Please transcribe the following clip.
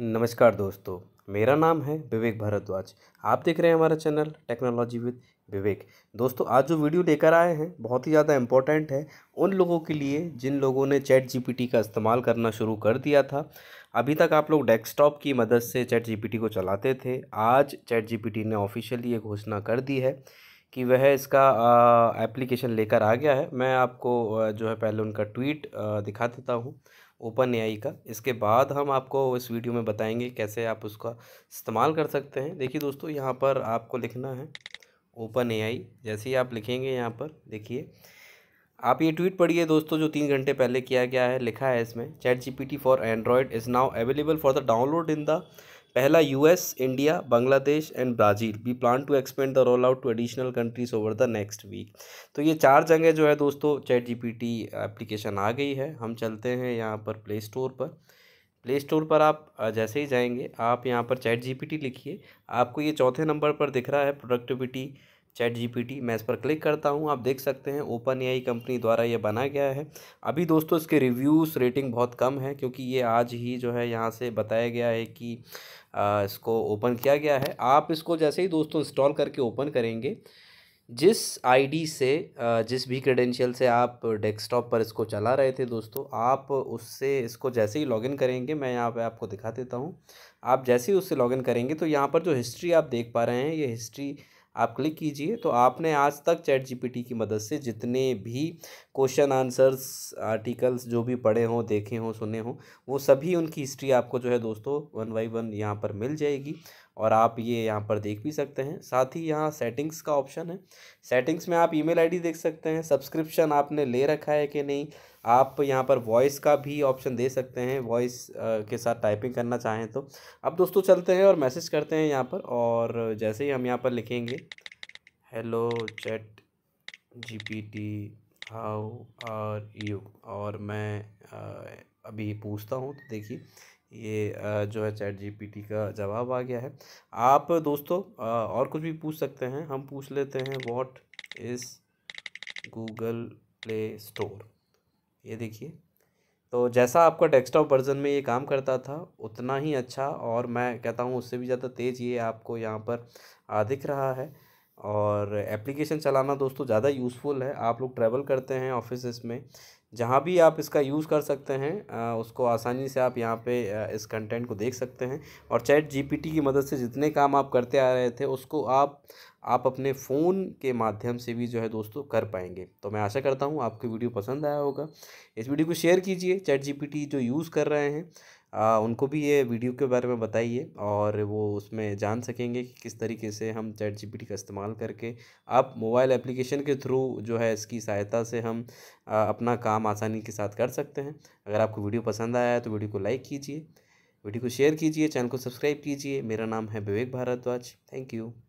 नमस्कार दोस्तों मेरा नाम है विवेक भारद्वाज आप देख रहे हैं हमारा चैनल टेक्नोलॉजी विद विवेक दोस्तों आज जो वीडियो लेकर आए हैं बहुत ही ज़्यादा इम्पोर्टेंट है उन लोगों के लिए जिन लोगों ने चैट जीपीटी का इस्तेमाल करना शुरू कर दिया था अभी तक आप लोग डेस्कटॉप की मदद से चैट जीपीटी को चलाते थे आज चैट जीपीटी ने ऑफिशियली ये घोषणा कर दी है कि वह इसका एप्लीकेशन लेकर आ गया है मैं आपको जो है पहले उनका ट्वीट दिखा देता हूँ ओपन ए का इसके बाद हम आपको इस वीडियो में बताएंगे कैसे आप उसका इस्तेमाल कर सकते हैं देखिए दोस्तों यहाँ पर आपको लिखना है ओपन ए जैसे ही आप लिखेंगे यहाँ पर देखिए आप ये ट्वीट पढ़िए दोस्तों जो तीन घंटे पहले किया गया है लिखा है इसमें chat G P T for Android is now available for the download in the पहला US India Bangladesh and Brazil we plan to expand the roll out to additional countries over the next week तो ये चार जगह जो है दोस्तों chat GPT application आ गई है हम चलते हैं यहाँ पर प्ले स्टोर पर प्ले स्टोर पर आप जैसे ही जाएंगे आप यहाँ पर चैट जीपीटी लिखिए आपको ये चौथे नंबर पर दिख रहा है प्रोडक्टिविटी चैट जीपीटी मैं इस पर क्लिक करता हूँ आप देख सकते हैं ओपन एआई कंपनी द्वारा ये बना गया है अभी दोस्तों इसके रिव्यूज़ रेटिंग बहुत कम है क्योंकि ये आज ही जो है यहाँ से बताया गया है कि आ, इसको ओपन किया गया है आप इसको जैसे ही दोस्तों इंस्टॉल करके ओपन करेंगे जिस आईडी से जिस भी क्रेडेंशियल से आप डेस्कटॉप पर इसको चला रहे थे दोस्तों आप उससे इसको जैसे ही लॉगिन करेंगे मैं यहाँ पे आपको दिखा देता हूँ आप जैसे ही उससे लॉगिन करेंगे तो यहाँ पर जो हिस्ट्री आप देख पा रहे हैं ये हिस्ट्री आप क्लिक कीजिए तो आपने आज तक चैट जीपीटी की मदद से जितने भी क्वेश्चन आंसर्स आर्टिकल्स जो भी पढ़े हों देखे हों सुने हों वो सभी उनकी हिस्ट्री आपको जो है दोस्तों वन बाई वन यहाँ पर मिल जाएगी और आप ये यहाँ पर देख भी सकते हैं साथ ही यहाँ सेटिंग्स का ऑप्शन है सेटिंग्स में आप ईमेल आईडी देख सकते हैं सब्सक्रिप्शन आपने ले रखा है कि नहीं आप यहाँ पर वॉइस का भी ऑप्शन दे सकते हैं वॉइस के साथ टाइपिंग करना चाहें तो अब दोस्तों चलते हैं और मैसेज करते हैं यहाँ पर और जैसे ही हम यहाँ पर लिखेंगे hello chat G P T how are you और मैं अभी पूछता हूँ तो देखिए ये जो है चैट जीपीटी का जवाब आ गया है आप दोस्तों और कुछ भी पूछ सकते हैं हम पूछ लेते हैं what is Google play store ये देखिए तो जैसा आपका डेस्कटॉप वर्जन में ये काम करता था उतना ही अच्छा और मैं कहता हूँ उससे भी ज़्यादा तेज़ ये आपको यहाँ पर दिख रहा है और एप्लीकेशन चलाना दोस्तों ज़्यादा यूज़फुल है आप लोग ट्रैवल करते हैं ऑफिस में जहाँ भी आप इसका यूज़ कर सकते हैं उसको आसानी से आप यहाँ पे इस कंटेंट को देख सकते हैं और चैट जीपीटी की मदद से जितने काम आप करते आ रहे थे उसको आप आप अपने फ़ोन के माध्यम से भी जो है दोस्तों कर पाएंगे तो मैं आशा करता हूँ आपको वीडियो पसंद आया होगा इस वीडियो को शेयर कीजिए चैट जी जो यूज़ कर रहे हैं आ, उनको भी ये वीडियो के बारे में बताइए और वो उसमें जान सकेंगे कि किस तरीके से हम चैट जीपीटी का इस्तेमाल करके आप मोबाइल एप्लीकेशन के थ्रू जो है इसकी सहायता से हम आ, अपना काम आसानी के साथ कर सकते हैं अगर आपको वीडियो पसंद आया है तो वीडियो को लाइक कीजिए वीडियो को शेयर कीजिए चैनल को सब्सक्राइब कीजिए मेरा नाम है विवेक भारद्वाज थैंक यू